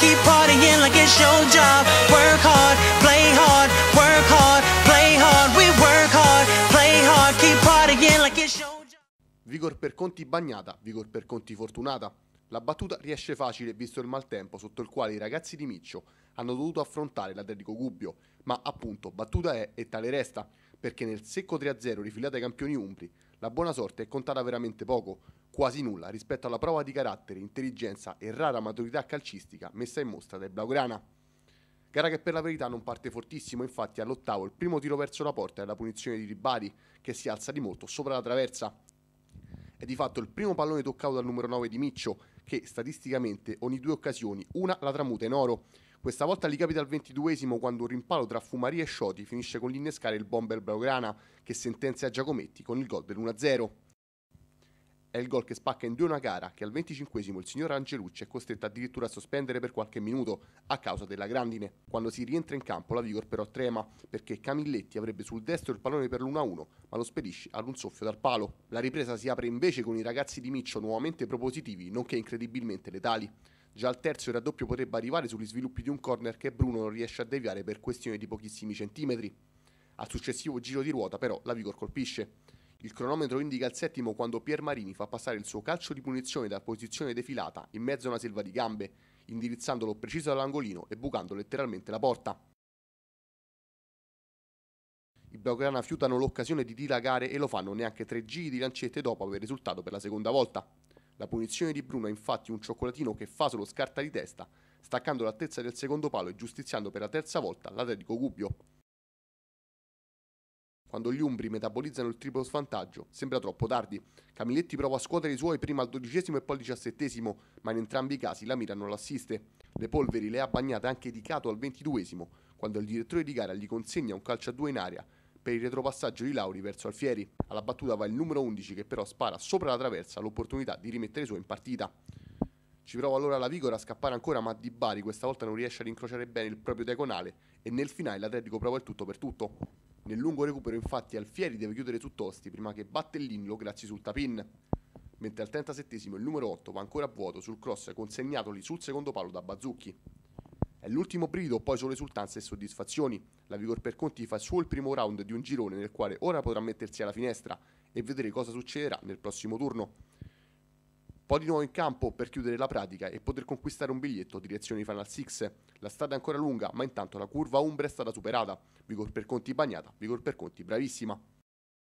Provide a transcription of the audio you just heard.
keep partying like it's your job. Work hard, play hard, work hard, play hard. We work hard, play hard, keep partying like it's your job. Vigor per conti bagnata, vigor per conti fortunata. La battuta riesce facile visto il maltempo sotto il quale i ragazzi di Miccio hanno dovuto affrontare l'Atletico Gubbio, ma appunto battuta è e tale resta, perché nel secco 3-0 rifilata ai campioni umbri la buona sorte è contata veramente poco, quasi nulla, rispetto alla prova di carattere, intelligenza e rara maturità calcistica messa in mostra dai Blaugrana. Gara che per la verità non parte fortissimo, infatti all'ottavo il primo tiro verso la porta è la punizione di Ribari, che si alza di molto sopra la traversa. È di fatto il primo pallone toccato dal numero 9 di Miccio, che statisticamente ogni due occasioni una la tramuta in oro. Questa volta gli capita al ventiduesimo quando un rimpalo tra Fumaria e Scioti finisce con l'innescare il bomber Blaugrana che sentenzia Giacometti con il gol dell'1-0. È il gol che spacca in due una gara che al 25 il signor Angelucci è costretto addirittura a sospendere per qualche minuto a causa della grandine. Quando si rientra in campo la Vigor però trema perché Camilletti avrebbe sul destro il pallone per l'1-1 ma lo spedisce ad un soffio dal palo. La ripresa si apre invece con i ragazzi di Miccio nuovamente propositivi nonché incredibilmente letali. Già al terzo il raddoppio potrebbe arrivare sugli sviluppi di un corner che Bruno non riesce a deviare per questione di pochissimi centimetri. Al successivo giro di ruota però la Vigor colpisce. Il cronometro indica il settimo quando Pier Marini fa passare il suo calcio di punizione da posizione defilata in mezzo a una selva di gambe, indirizzandolo preciso all'angolino e bucando letteralmente la porta. I blaugrana fiutano l'occasione di dilagare e lo fanno neanche tre giri di lancette dopo aver risultato per la seconda volta. La punizione di Bruno è infatti un cioccolatino che fa solo scarta di testa, staccando l'altezza del secondo palo e giustiziando per la terza volta l'Atletico Gubbio. Quando gli Umbri metabolizzano il triplo svantaggio, sembra troppo tardi. Camilletti prova a scuotere i suoi prima al dodicesimo e poi al diciassettesimo, ma in entrambi i casi la mira non l'assiste. Le polveri le ha bagnate anche di Cato al ventiduesimo, quando il direttore di gara gli consegna un calcio a due in aria per il retropassaggio di Lauri verso Alfieri. Alla battuta va il numero 11 che però spara sopra la traversa l'opportunità di rimettere suo in partita. Ci prova allora la Vigora a scappare ancora, ma Di Bari questa volta non riesce ad incrociare bene il proprio diagonale e nel finale l'Atletico prova il tutto per tutto. Nel lungo recupero infatti Alfieri deve chiudere su Tosti prima che Battellin lo grazi sul tapin. Mentre al 37 il numero 8 va ancora a vuoto sul cross consegnatoli sul secondo palo da Bazzucchi. È l'ultimo brivido, poi solo esultanze e soddisfazioni. La Vigor per Conti fa il suo il primo round di un girone nel quale ora potrà mettersi alla finestra e vedere cosa succederà nel prossimo turno. Poi di nuovo in campo per chiudere la pratica e poter conquistare un biglietto direzione di Final 6. La strada è ancora lunga, ma intanto la curva Umbra è stata superata. Vigor per Conti bagnata, Vigor per Conti bravissima.